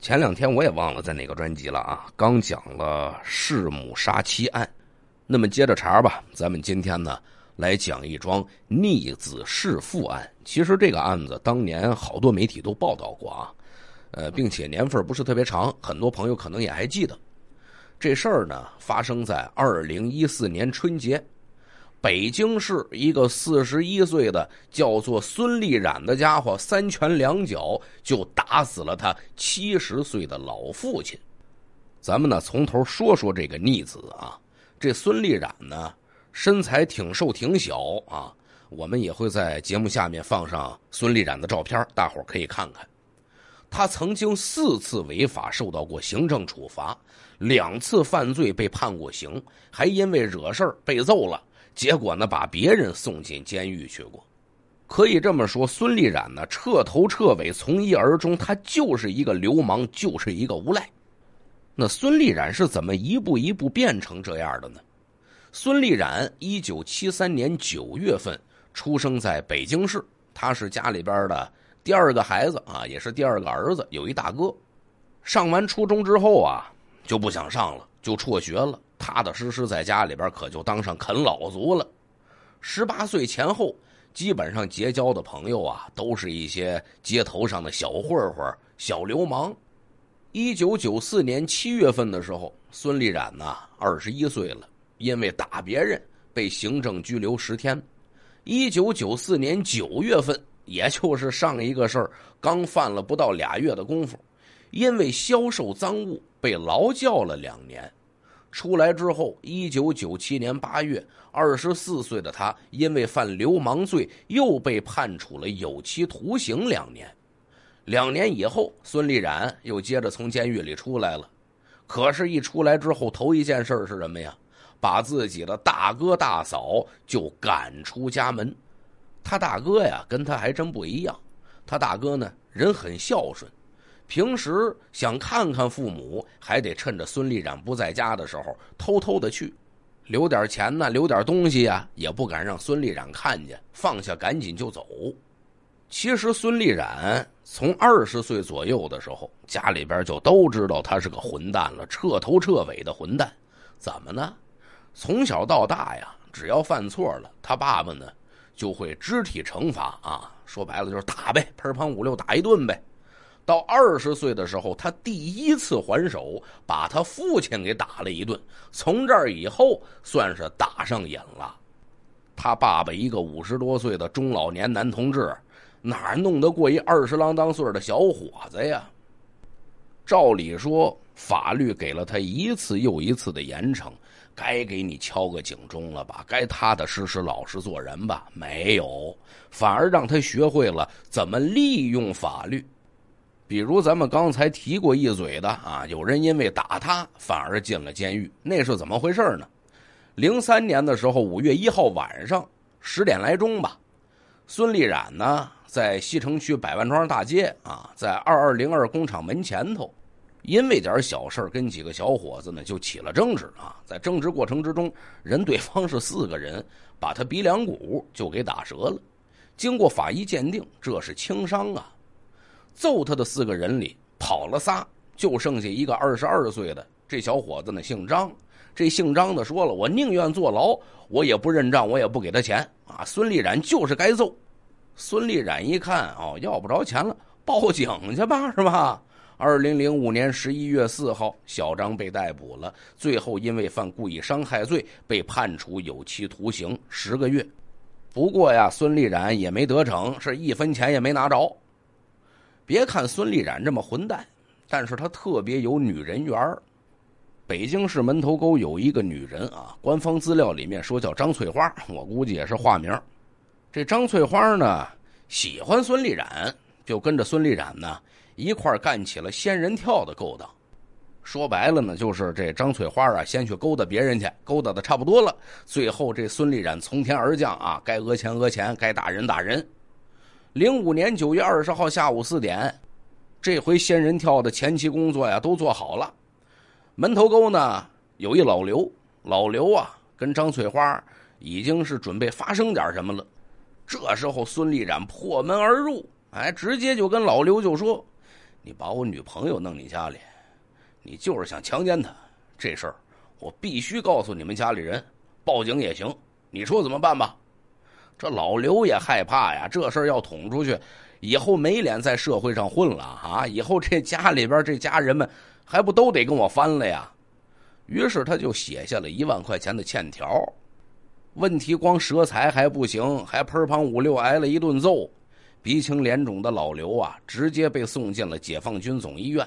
前两天我也忘了在哪个专辑了啊，刚讲了弑母杀妻案，那么接着茬吧，咱们今天呢来讲一桩逆子弑父案。其实这个案子当年好多媒体都报道过啊，呃，并且年份不是特别长，很多朋友可能也还记得。这事儿呢发生在二零一四年春节。北京市一个四十一岁的叫做孙立染的家伙，三拳两脚就打死了他七十岁的老父亲。咱们呢，从头说说这个逆子啊。这孙立染呢，身材挺瘦挺小啊。我们也会在节目下面放上孙立染的照片，大伙可以看看。他曾经四次违法受到过行政处罚，两次犯罪被判过刑，还因为惹事被揍了。结果呢，把别人送进监狱去过。可以这么说，孙立冉呢，彻头彻尾从一而终，他就是一个流氓，就是一个无赖。那孙立冉是怎么一步一步变成这样的呢？孙立冉，一九七三年九月份出生在北京市，他是家里边的第二个孩子啊，也是第二个儿子，有一大哥。上完初中之后啊，就不想上了，就辍学了。踏踏实实，在家里边可就当上啃老族了。十八岁前后，基本上结交的朋友啊，都是一些街头上的小混混、小流氓。一九九四年七月份的时候，孙立冉呢，二十一岁了，因为打别人被行政拘留十天。一九九四年九月份，也就是上一个事儿刚犯了不到俩月的功夫，因为销售赃物被劳教了两年。出来之后，一九九七年八月，二十四岁的他因为犯流氓罪，又被判处了有期徒刑两年。两年以后，孙立然又接着从监狱里出来了。可是，一出来之后，头一件事是什么呀？把自己的大哥大嫂就赶出家门。他大哥呀，跟他还真不一样。他大哥呢，人很孝顺。平时想看看父母，还得趁着孙立染不在家的时候偷偷的去，留点钱呢，留点东西呀，也不敢让孙立染看见，放下赶紧就走。其实孙立染从二十岁左右的时候，家里边就都知道他是个混蛋了，彻头彻尾的混蛋。怎么呢？从小到大呀，只要犯错了，他爸爸呢就会肢体惩罚啊，说白了就是打呗，盆盆五六打一顿呗。到二十岁的时候，他第一次还手，把他父亲给打了一顿。从这儿以后，算是打上瘾了。他爸爸一个五十多岁的中老年男同志，哪弄得过一二十郎当岁的小伙子呀？照理说，法律给了他一次又一次的严惩，该给你敲个警钟了吧？该踏踏实实老实做人吧？没有，反而让他学会了怎么利用法律。比如咱们刚才提过一嘴的啊，有人因为打他反而进了监狱，那是怎么回事呢？零三年的时候，五月一号晚上十点来钟吧，孙立冉呢在西城区百万庄大街啊，在二二零二工厂门前头，因为点小事跟几个小伙子呢就起了争执啊，在争执过程之中，人对方是四个人，把他鼻梁骨就给打折了，经过法医鉴定，这是轻伤啊。揍他的四个人里跑了仨，就剩下一个二十二岁的这小伙子呢，姓张。这姓张的说了：“我宁愿坐牢，我也不认账，我也不给他钱啊！”孙立染就是该揍。孙立染一看，哦，要不着钱了，报警去吧，是吧？二零零五年十一月四号，小张被逮捕了。最后因为犯故意伤害罪，被判处有期徒刑十个月。不过呀，孙立染也没得逞，是一分钱也没拿着。别看孙丽冉这么混蛋，但是他特别有女人缘儿。北京市门头沟有一个女人啊，官方资料里面说叫张翠花，我估计也是化名。这张翠花呢喜欢孙丽冉，就跟着孙丽冉呢一块干起了仙人跳的勾当。说白了呢，就是这张翠花啊先去勾搭别人去，勾搭的差不多了，最后这孙丽冉从天而降啊，该讹钱讹钱，该打人打人。零五年九月二十号下午四点，这回仙人跳的前期工作呀都做好了。门头沟呢有一老刘，老刘啊跟张翠花已经是准备发生点什么了。这时候孙立染破门而入，哎，直接就跟老刘就说：“你把我女朋友弄你家里，你就是想强奸她，这事儿我必须告诉你们家里人，报警也行，你说怎么办吧。”这老刘也害怕呀，这事儿要捅出去，以后没脸在社会上混了啊！以后这家里边这家人们还不都得跟我翻了呀？于是他就写下了一万块钱的欠条。问题光折财还不行，还喷胖五六挨了一顿揍，鼻青脸肿的老刘啊，直接被送进了解放军总医院，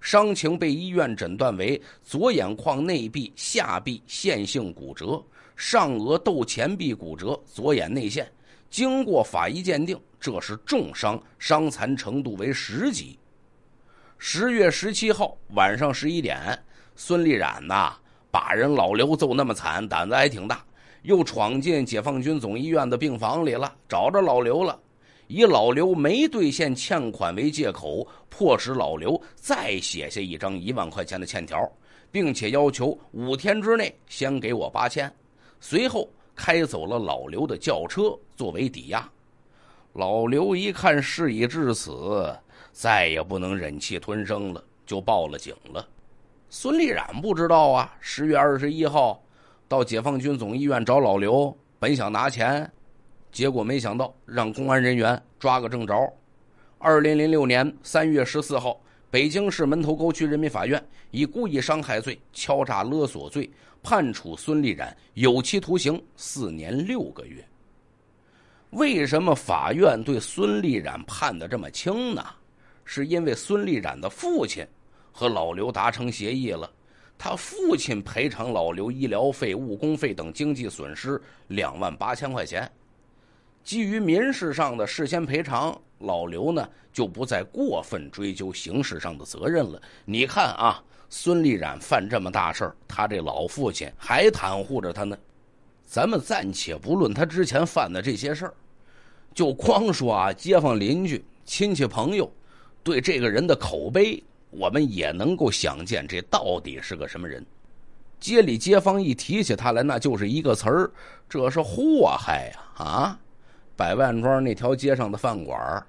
伤情被医院诊断为左眼眶内壁下壁线性骨折。上额窦前壁骨折，左眼内陷。经过法医鉴定，这是重伤，伤残程度为十级。十月十七号晚上十一点，孙立冉呐把人老刘揍那么惨，胆子还挺大，又闯进解放军总医院的病房里了，找着老刘了，以老刘没兑现欠款为借口，迫使老刘再写下一张一万块钱的欠条，并且要求五天之内先给我八千。随后开走了老刘的轿车作为抵押，老刘一看事已至此，再也不能忍气吞声了，就报了警了。孙立染不知道啊，十月二十一号到解放军总医院找老刘，本想拿钱，结果没想到让公安人员抓个正着。二零零六年三月十四号，北京市门头沟区人民法院以故意伤害罪、敲诈勒索罪。判处孙立染有期徒刑四年六个月。为什么法院对孙立染判的这么轻呢？是因为孙立染的父亲和老刘达成协议了，他父亲赔偿老刘医疗费、误工费等经济损失两万八千块钱。基于民事上的事先赔偿，老刘呢就不再过分追究刑事上的责任了。你看啊。孙立染犯这么大事儿，他这老父亲还袒护着他呢。咱们暂且不论他之前犯的这些事儿，就光说啊，街坊邻居、亲戚朋友对这个人的口碑，我们也能够想见，这到底是个什么人。街里街坊一提起他来，那就是一个词儿，这是祸害呀！啊，百万庄那条街上的饭馆，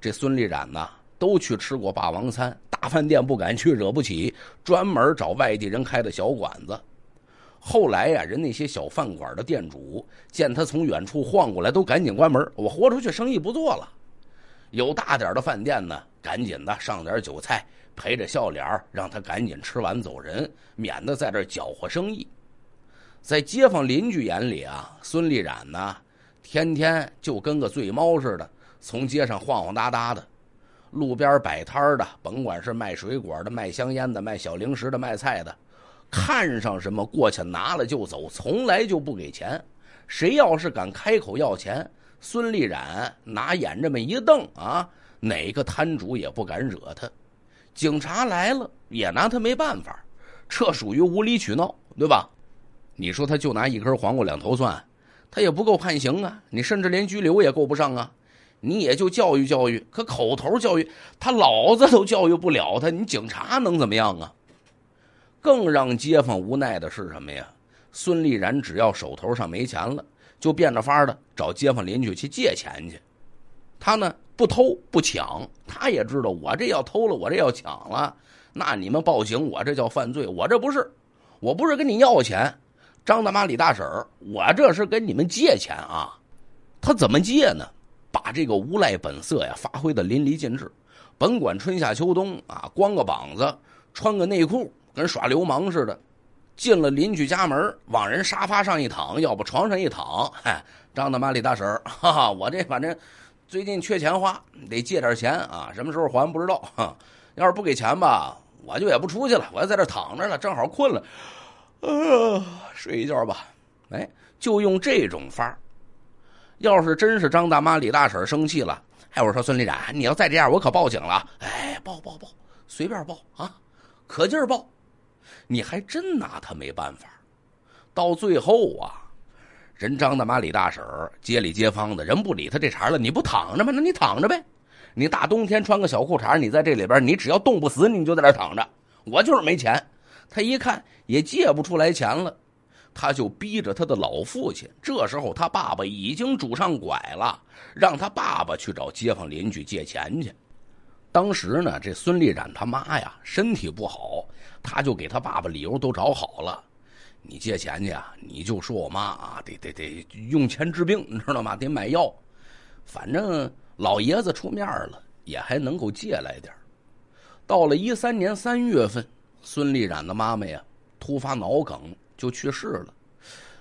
这孙立染呐。都去吃过霸王餐，大饭店不敢去，惹不起。专门找外地人开的小馆子。后来呀，人那些小饭馆的店主见他从远处晃过来，都赶紧关门，我豁出去，生意不做了。有大点的饭店呢，赶紧的上点酒菜，陪着笑脸让他赶紧吃完走人，免得在这搅和生意。在街坊邻居眼里啊，孙立染呢，天天就跟个醉猫似的，从街上晃晃哒哒的。路边摆摊的，甭管是卖水果的、卖香烟的、卖小零食的、卖菜的，看上什么过去拿了就走，从来就不给钱。谁要是敢开口要钱，孙丽然拿眼这么一瞪啊，哪个摊主也不敢惹他。警察来了也拿他没办法，这属于无理取闹，对吧？你说他就拿一根黄瓜两头蒜，他也不够判刑啊，你甚至连拘留也够不上啊。你也就教育教育，可口头教育他老子都教育不了他，你警察能怎么样啊？更让街坊无奈的是什么呀？孙立然只要手头上没钱了，就变着法的找街坊邻居去借钱去。他呢不偷不抢，他也知道我这要偷了，我这要抢了，那你们报警我这叫犯罪，我这不是，我不是跟你要钱，张大妈李大婶我这是跟你们借钱啊。他怎么借呢？把这个无赖本色呀发挥的淋漓尽致，甭管春夏秋冬啊，光个膀子，穿个内裤，跟耍流氓似的，进了邻居家门往人沙发上一躺，要不床上一躺，嗨，张大妈、李大婶儿，我这反正最近缺钱花，得借点钱啊，什么时候还不知道？要是不给钱吧，我就也不出去了，我就在这躺着了，正好困了，啊，睡一觉吧。哎，就用这种法儿。要是真是张大妈、李大婶生气了，哎，我说孙丽展，你要再这样，我可报警了！哎，报报报，随便报啊，可劲儿报！你还真拿他没办法。到最后啊，人张大妈、李大婶街里街坊的人不理他这茬了。你不躺着吗？那你躺着呗。你大冬天穿个小裤衩，你在这里边，你只要冻不死，你就在这躺着。我就是没钱，他一看也借不出来钱了。他就逼着他的老父亲，这时候他爸爸已经拄上拐了，让他爸爸去找街坊邻居借钱去。当时呢，这孙丽冉他妈呀身体不好，他就给他爸爸理由都找好了，你借钱去啊，你就说我妈啊，得得得用钱治病，你知道吗？得买药，反正老爷子出面了，也还能够借来点到了一三年三月份，孙丽冉的妈妈呀突发脑梗。就去世了，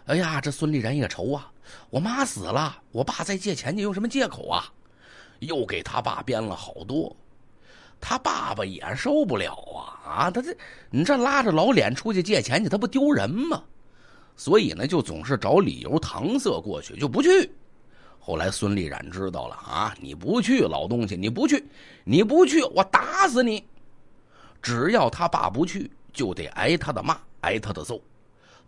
哎呀，这孙立然也愁啊！我妈死了，我爸再借钱去用什么借口啊？又给他爸编了好多，他爸爸也受不了啊！啊，他这你这拉着老脸出去借钱去，他不丢人吗？所以呢，就总是找理由搪塞过去，就不去。后来孙立然知道了啊，你不去，老东西，你不去，你不去，我打死你！只要他爸不去，就得挨他的骂，挨他的揍。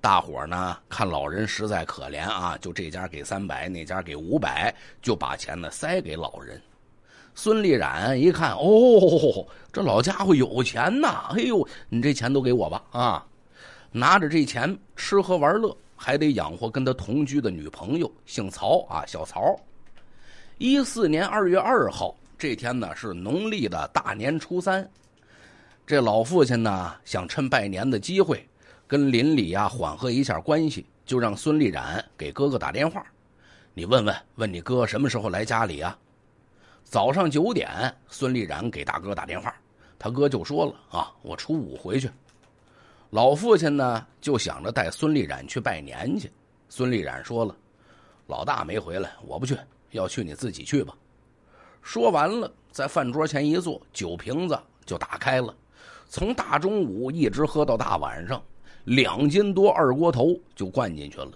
大伙呢，看老人实在可怜啊，就这家给三百，那家给五百，就把钱呢塞给老人。孙立冉一看，哦，这老家伙有钱呐！哎呦，你这钱都给我吧啊！拿着这钱吃喝玩乐，还得养活跟他同居的女朋友，姓曹啊，小曹。一四年二月二号这天呢，是农历的大年初三。这老父亲呢，想趁拜年的机会。跟邻里呀缓和一下关系，就让孙立染给哥哥打电话。你问问问你哥什么时候来家里啊？早上九点，孙立染给大哥打电话，他哥就说了啊，我初五回去。老父亲呢就想着带孙立染去拜年去。孙立染说了，老大没回来，我不去，要去你自己去吧。说完了，在饭桌前一坐，酒瓶子就打开了，从大中午一直喝到大晚上。两斤多二锅头就灌进去了。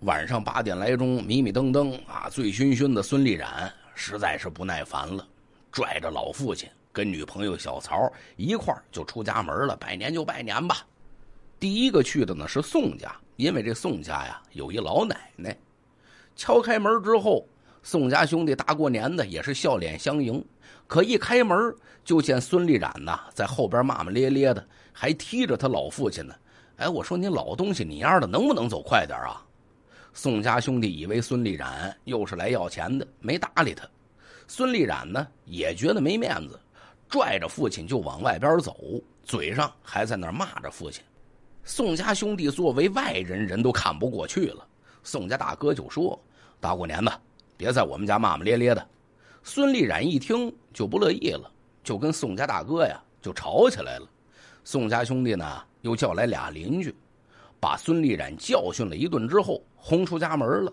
晚上八点来钟，迷迷瞪瞪啊，醉醺醺的孙立染实在是不耐烦了，拽着老父亲跟女朋友小曹一块儿就出家门了。拜年就拜年吧，第一个去的呢是宋家，因为这宋家呀有一老奶奶。敲开门之后，宋家兄弟大过年的也是笑脸相迎，可一开门就见孙立染呐在后边骂骂咧咧的，还踢着他老父亲呢。哎，我说你老东西，你丫的能不能走快点啊？宋家兄弟以为孙立染又是来要钱的，没搭理他。孙立染呢也觉得没面子，拽着父亲就往外边走，嘴上还在那骂着父亲。宋家兄弟作为外人，人都看不过去了。宋家大哥就说：“大过年的，别在我们家骂骂咧咧的。”孙立染一听就不乐意了，就跟宋家大哥呀就吵起来了。宋家兄弟呢。又叫来俩邻居，把孙立冉教训了一顿之后，轰出家门了。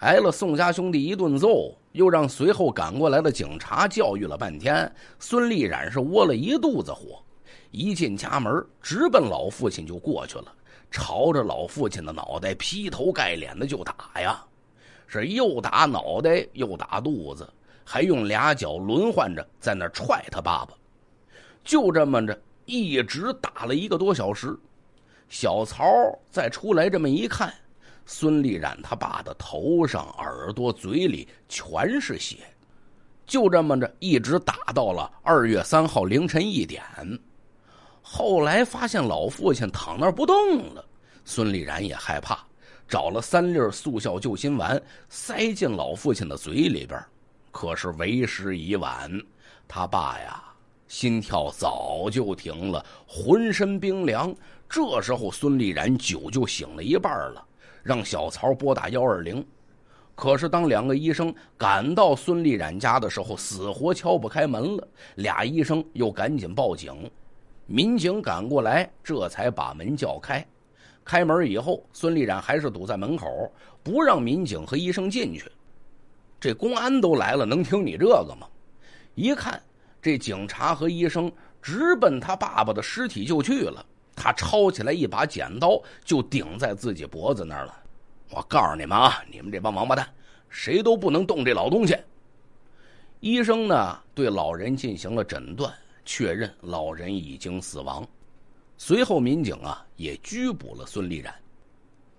挨了宋家兄弟一顿揍，又让随后赶过来的警察教育了半天。孙立然是窝了一肚子火，一进家门，直奔老父亲就过去了，朝着老父亲的脑袋劈头盖脸的就打呀，是又打脑袋又打肚子，还用俩脚轮换着在那踹他爸爸，就这么着。一直打了一个多小时，小曹再出来这么一看，孙立然他爸的头上、耳朵、嘴里全是血，就这么着一直打到了二月三号凌晨一点。后来发现老父亲躺那儿不动了，孙立然也害怕，找了三粒速效救心丸塞进老父亲的嘴里边，可是为时已晚，他爸呀。心跳早就停了，浑身冰凉。这时候，孙立然酒就醒了一半了，让小曹拨打幺二零。可是，当两个医生赶到孙立然家的时候，死活敲不开门了。俩医生又赶紧报警，民警赶过来，这才把门叫开。开门以后，孙立然还是堵在门口，不让民警和医生进去。这公安都来了，能听你这个吗？一看。这警察和医生直奔他爸爸的尸体就去了。他抄起来一把剪刀，就顶在自己脖子那儿了。我告诉你们啊，你们这帮王八蛋，谁都不能动这老东西。医生呢，对老人进行了诊断，确认老人已经死亡。随后，民警啊也拘捕了孙立然。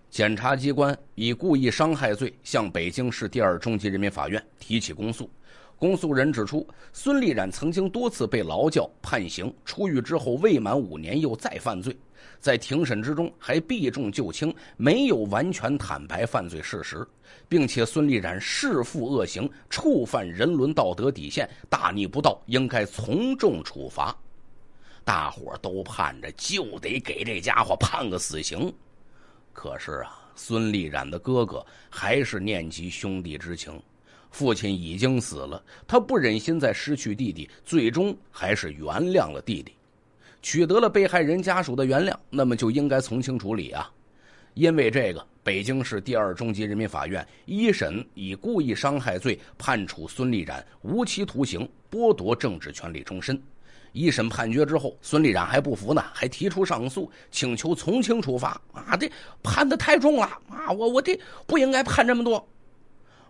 检察机关以故意伤害罪向北京市第二中级人民法院提起公诉。公诉人指出，孙立染曾经多次被劳教、判刑，出狱之后未满五年又再犯罪，在庭审之中还避重就轻，没有完全坦白犯罪事实，并且孙立冉弑父恶行，触犯人伦道德底线，大逆不道，应该从重处罚。大伙都盼着，就得给这家伙判个死刑。可是啊，孙立冉的哥哥还是念及兄弟之情。父亲已经死了，他不忍心再失去弟弟，最终还是原谅了弟弟，取得了被害人家属的原谅，那么就应该从轻处理啊。因为这个，北京市第二中级人民法院一审以故意伤害罪判处孙立染无期徒刑，剥夺政治权利终身。一审判决之后，孙立染还不服呢，还提出上诉，请求从轻处罚啊！这判的太重了啊！我我这不应该判这么多。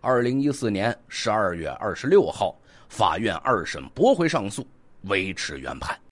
二零一四年十二月二十六号，法院二审驳回上诉，维持原判。